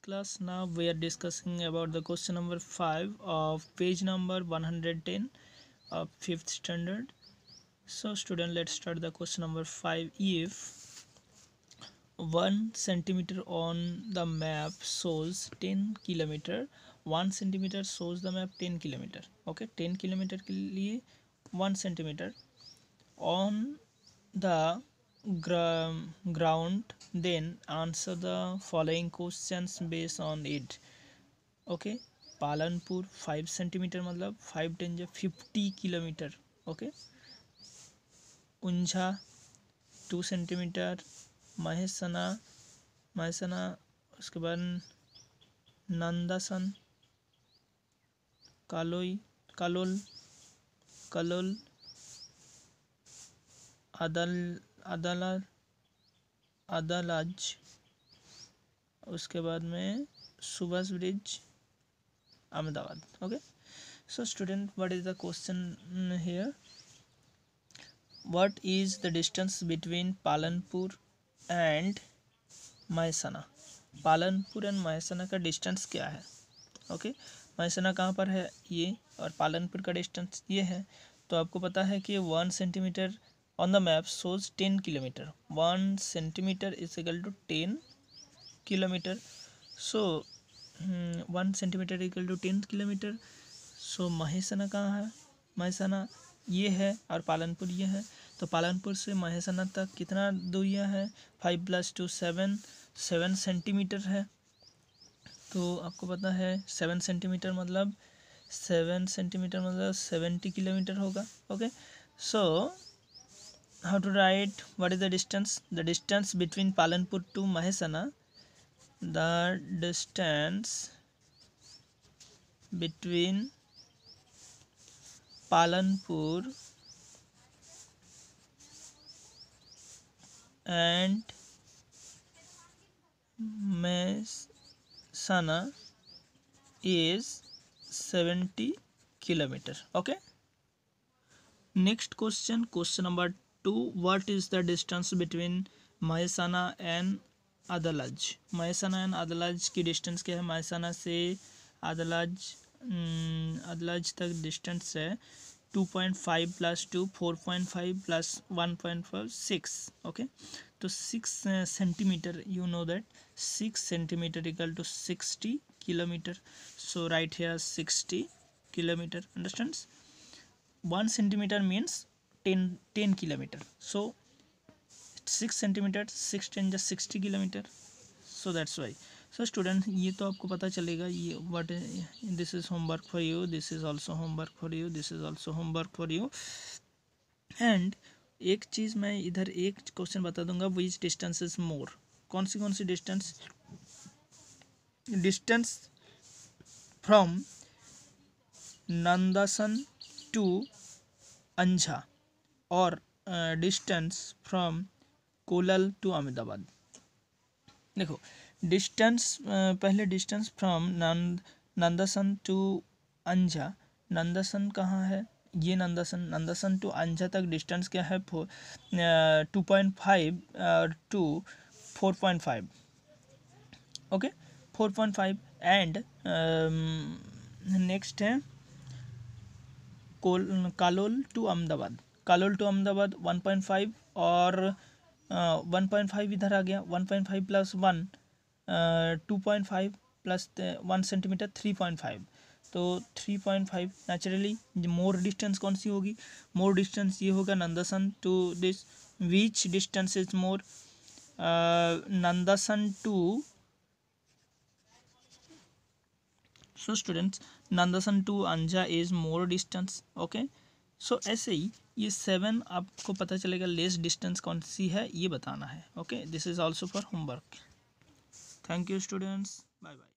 class now we are discussing about the question number 5 of page number 110 of 5th standard so student let's start the question number 5 if 1 centimeter on the map shows 10 kilometer 1 centimeter shows the map 10 kilometer okay 10 kilometer के लिए 1 centimeter on the gra ground then answer the following questions based on it okay Palanpur five centimetre मतलब five ten जो fifty kilometre okay Unjha two centimetre Mehsana Mehsana उसके बाद नंदासन कालोई कालोल कलोल अदल अदाला अदालाज उसके बाद में Subhash bridge Ahmedabad okay so student what is the question here what is the distance between Palanpur and mahesana Palanpur and Mehsana का distance क्या है ओके okay? महसना कहाँ पर है ये और पालनपुर का डिस्टेंस ये है तो आपको पता है कि one centimetre on the map shows ten kilometre one centimetre is equal to ten kilometre so one centimetre centimeter to ten kilometre so so, कहाँ है महेशाना ये है और पालनपुर ये है तो पालनपुर से महेशाना तक कितना दूरिया है five plus two seven seven centimetre है तो आपको पता है सेवन सेंटीमीटर मतलब सेवन सेंटीमीटर मतलब सेवेंटी किलोमीटर होगा okay so how to write what is the distance the distance between palanpur to mahesana the distance between palanpur and Mehsana is 70 kilometer okay next question question number two what is the distance between Mehsana and Adalaj Mehsana and Adalaj की distance क्या है महसाना से अदलज अदलज हम्म, तक distance है two point five plus two four point five plus one point five six okay तो six centimetre you know that six centimetre equal to sixty kilometre so right है 60 kilometre understand one centimetre means ten ten kilometre so six centimetre six ten या sixty kilometre so that's why so student ये तो आपको पता चलेगा ये what this is homework for you this is also homework for you this is also homework for you and एक चीज़ मैं इधर एक क्वेश्चन बता दूंगा विच डिस्टेंस इज मोर कौन सी कौन सी distance distance from Nandasan to Unjha और distance from Kalol to Ahmedabad देखो डिस्टेंस पहले distance from Nand Nandasan to Unjha Nandasan कहाँ है ये नंदासन नंदासन टू अंजा तक डिस्टेंस क्या है two point five two four point five okay four point five and next है Kol Kalol to Ahmedabad Kalol to Ahmedabad one point five और वन पॉइंट फाइव इधर आ गया one point five plus one two point five plus one centimetre three point five तो three point five naturally more distance कौन सी होगी more distance ये होगा Nandasan to this which distance is more नंदासन to so students Nandasan to Unjha is more distance okay so ऐसे ही ये seven आपको पता चलेगा लेस डिस्टेंस कौन सी है ये बताना है okay this is also for homework thank you students bye bye